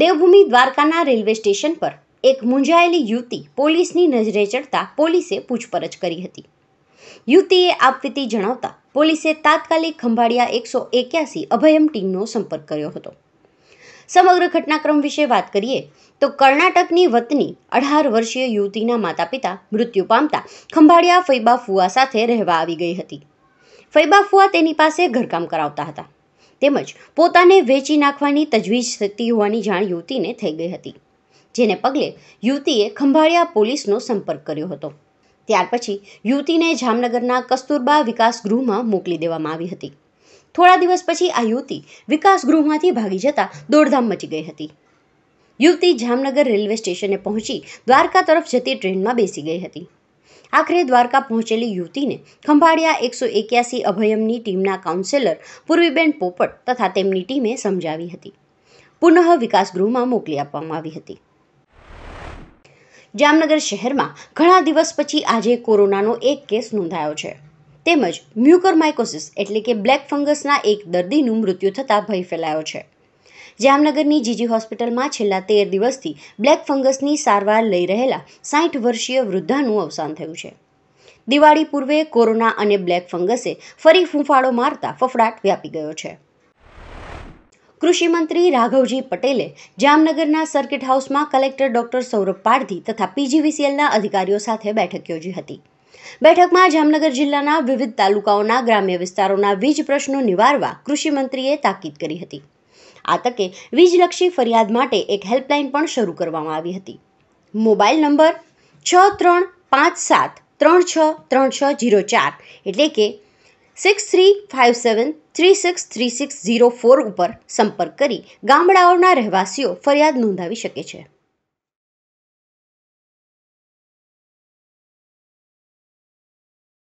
દેવભૂમિ દ્વારકાના railway station પર એક મૂંઝાયેલી યુવતી પોલીસની નજરે ચડતા પોલીસે પૂછપરછ કરી હતી યુવતીએ આપવીતી જણાવતા પોલીસે તાત્કાલિક ખંભાળિયા એકસો એક્યાસી અભયમ ટીમનો સંપર્ક કર્યો હતો સમગ્ર ઘટનાક્રમ વિશે વાત કરીએ તો કર્ણાટકની વતની અઢાર વર્ષીય યુવતીના માતા પિતા મૃત્યુ પામતા ખંભાળિયા ફૈબા ફુવા સાથે રહેવા આવી ગઈ હતી ફૈબા ફુવા તેની પાસે ઘરકામ કરાવતા હતા તેમજ પોતાને વેચી નાખવાની તજવીજ થતી હોવાની જાણ યુવતીને થઈ ગઈ હતી જેને પગલે યુવતીએ ખંભાળિયા પોલીસનો સંપર્ક કર્યો હતો ત્યાર પછી યુવતીને જામનગરના કસ્તુરબા વિકાસ ગૃહમાં મોકલી દેવામાં આવી હતી થોડા દિવસ પછી આ યુવતી વિકાસ ગૃહમાંથી ભાગી જતા દોડધામ મચી ગઈ હતી યુવતી જામનગર રેલવે સ્ટેશને પહોંચી દ્વારકા તરફ જતી ટ્રેનમાં બેસી ગઈ હતી આખરે દ્વારકા પહોંચેલી યુવતીને ખંભાળિયા એકસો એક્યાસી અભયમની ટીમના કાઉન્સેલર પૂર્વીબેન પોપટ તથા તેમની ટીમે સમજાવી હતી પુનઃ વિકાસ ગૃહમાં મોકલી આપવામાં આવી હતી જામનગર શહેરમાં ઘણા દિવસ પછી આજે કોરોનાનો એક કેસ નોંધાયો છે તેમજ મ્યુકરમાઇકોસિસ એટલે કે બ્લેક ફંગસના એક દર્દીનું મૃત્યુ થતાં ભય ફેલાયો છે જામનગરની જીજી હોસ્પિટલમાં છેલ્લા તેર દિવસથી બ્લેક ફંગસની સારવાર લઈ રહેલા સાઠ વર્ષીય વૃદ્ધાનું અવસાન થયું છે દિવાળી પૂર્વે કોરોના અને બ્લેક ફંગસે ફરી ફૂંફાળો મારતા ફફડાટ વ્યાપી ગયો છે કૃષિમંત્રી રાઘવજી પટેલે જામનગરના સર્કિટ હાઉસમાં કલેક્ટર ડોક્ટર સૌરભ પાડધી તથા પીજીવીસીએલના અધિકારીઓ સાથે બેઠક યોજી હતી બેઠકમાં જામનગર જિલ્લાના વિવિધ તાલુકાઓના ગ્રામ્ય વિસ્તારોના વીજ પ્રશ્નો નિવારવા કૃષિમંત્રીએ તાકીદ કરી હતી આ તકે વીજલક્ષી ફરિયાદ માટે એક હેલ્પલાઇન પણ શરૂ કરવામાં આવી હતી મોબાઈલ નંબર છ ત્રણ પાંચ સાત ત્રણ છ ત્રણ છ જીરો ચાર એટલે કે six three five seven three six three six zero four ઉપર સંપર્ક કરી ગામડાઓના રહેવાસીઓ ફરિયાદ નોંધાવી શકે છે